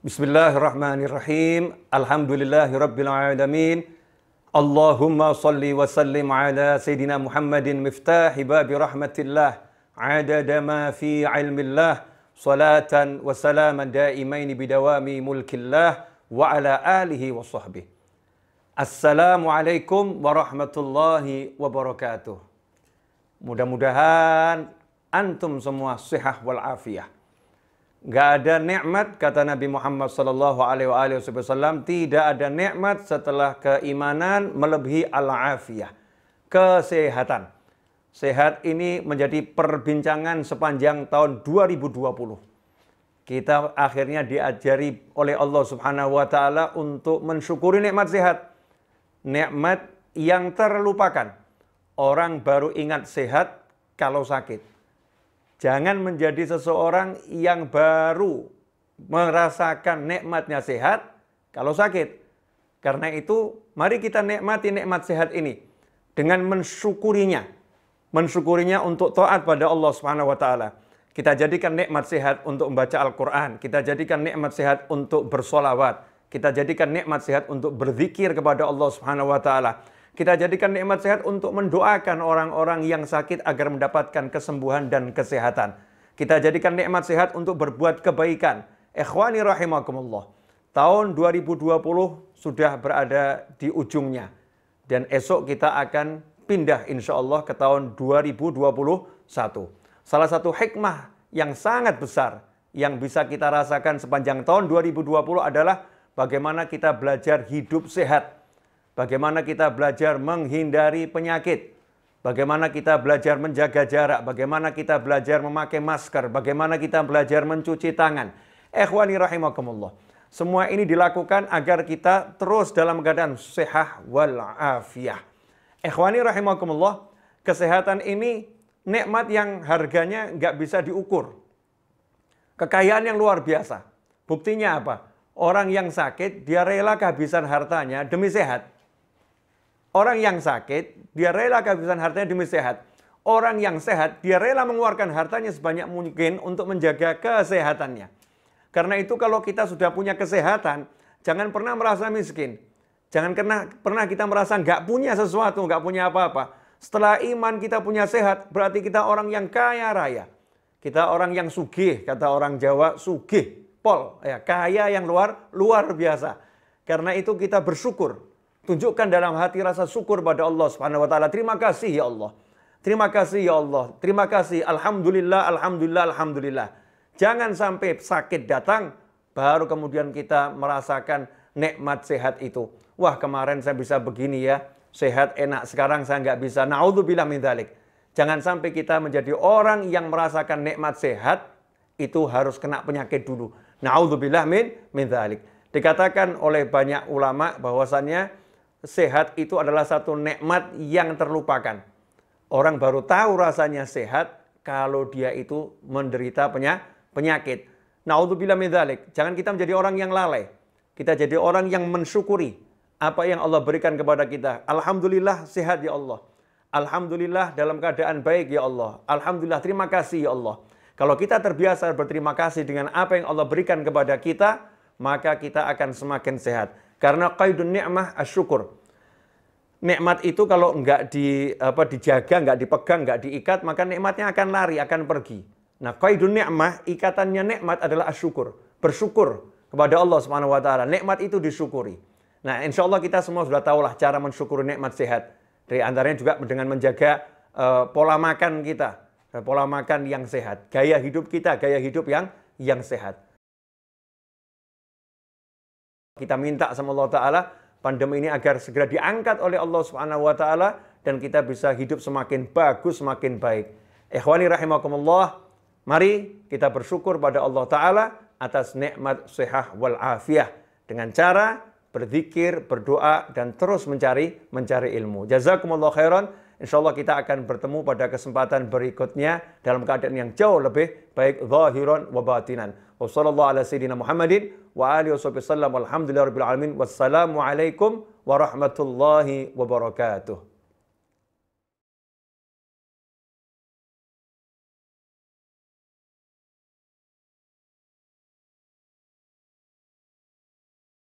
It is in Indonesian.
Bismillahirrahmanirrahim. Alhamdulillahirrabbilalamin. Allahumma salli wa sallim ala Sayyidina Muhammadin miftah babi rahmatillah. Adada ma fi ilmillah. Salatan wa salaman daimaini bidawami mulkillah. Wa ala alihi wa sahbih. Assalamualaikum warahmatullahi wabarakatuh. Mudah-mudahan antum semua sehat walafiyah. afiyah Gak ada nikmat kata Nabi Muhammad sallallahu alaihi wasallam tidak ada nikmat setelah keimanan melebihi al-afiyah, kesehatan. Sehat ini menjadi perbincangan sepanjang tahun 2020. Kita akhirnya diajari oleh Allah Subhanahu wa taala untuk mensyukuri nikmat sehat. Nikmat yang terlupakan. Orang baru ingat sehat kalau sakit Jangan menjadi seseorang yang baru merasakan nikmatnya sehat kalau sakit. Karena itu, mari kita nikmati nikmat sehat ini dengan mensyukurinya. Mensyukurinya untuk taat pada Allah Subhanahu wa taala. Kita jadikan nikmat sehat untuk membaca Al-Qur'an, kita jadikan nikmat sehat untuk bersolawat, kita jadikan nikmat sehat untuk berzikir kepada Allah Subhanahu wa taala kita jadikan nikmat sehat untuk mendoakan orang-orang yang sakit agar mendapatkan kesembuhan dan kesehatan. Kita jadikan nikmat sehat untuk berbuat kebaikan. Ikhwani rahimakumullah. Tahun 2020 sudah berada di ujungnya. Dan esok kita akan pindah insya Allah ke tahun 2021. Salah satu hikmah yang sangat besar yang bisa kita rasakan sepanjang tahun 2020 adalah bagaimana kita belajar hidup sehat Bagaimana kita belajar menghindari penyakit? Bagaimana kita belajar menjaga jarak? Bagaimana kita belajar memakai masker? Bagaimana kita belajar mencuci tangan? Ikhwani rahimakumullah. Semua ini dilakukan agar kita terus dalam keadaan sehat wal afiyah. Ikhwani rahimakumullah, kesehatan ini nikmat yang harganya nggak bisa diukur. Kekayaan yang luar biasa. Buktinya apa? Orang yang sakit, dia rela kehabisan hartanya demi sehat. Orang yang sakit, dia rela kehabisan hartanya demi sehat. Orang yang sehat, dia rela mengeluarkan hartanya sebanyak mungkin untuk menjaga kesehatannya. Karena itu kalau kita sudah punya kesehatan, jangan pernah merasa miskin. Jangan kena, pernah kita merasa nggak punya sesuatu, nggak punya apa-apa. Setelah iman kita punya sehat, berarti kita orang yang kaya raya. Kita orang yang sugih, kata orang Jawa, sugih, pol, ya, kaya yang luar luar biasa. Karena itu kita bersyukur Tunjukkan dalam hati rasa syukur pada Allah Subhanahu wa taala. Terima kasih ya Allah. Terima kasih ya Allah. Terima kasih. Alhamdulillah, alhamdulillah, alhamdulillah. Jangan sampai sakit datang baru kemudian kita merasakan nikmat sehat itu. Wah, kemarin saya bisa begini ya. Sehat enak, sekarang saya nggak bisa. Naudzubillah min dzalik. Jangan sampai kita menjadi orang yang merasakan nikmat sehat itu harus kena penyakit dulu. Naudzubillah min min dzalik. Dikatakan oleh banyak ulama bahwasannya sehat itu adalah satu nikmat yang terlupakan. Orang baru tahu rasanya sehat kalau dia itu menderita penyakit. Naudzubillah min dzalik. Jangan kita menjadi orang yang lalai. Kita jadi orang yang mensyukuri apa yang Allah berikan kepada kita. Alhamdulillah sehat ya Allah. Alhamdulillah dalam keadaan baik ya Allah. Alhamdulillah terima kasih ya Allah. Kalau kita terbiasa berterima kasih dengan apa yang Allah berikan kepada kita, maka kita akan semakin sehat. Karena qaidun ni'mah asyukur. Nikmat itu kalau nggak di, apa, dijaga, nggak dipegang, nggak diikat, maka nikmatnya akan lari, akan pergi. Nah, qaidun ni'mah, ikatannya nikmat adalah asyukur. Bersyukur kepada Allah Subhanahu wa taala. Nikmat itu disyukuri. Nah, insya Allah kita semua sudah tahulah cara mensyukuri nikmat sehat. Dari antaranya juga dengan menjaga uh, pola makan kita, pola makan yang sehat, gaya hidup kita, gaya hidup yang yang sehat. Kita minta sama Allah Ta'ala pandemi ini agar segera diangkat oleh Allah Subhanahu wa taala dan kita bisa hidup semakin bagus, semakin baik. Ikhwani rahimakumullah, mari kita bersyukur pada Allah taala atas nikmat sehat wal afiah dengan cara berzikir, berdoa dan terus mencari mencari ilmu. Jazakumullah khairan. Insya Allah kita akan bertemu pada kesempatan berikutnya dalam keadaan yang jauh lebih baik zahiran wa batinan. Wassalamualaikum warahmatullahi wabarakatuh.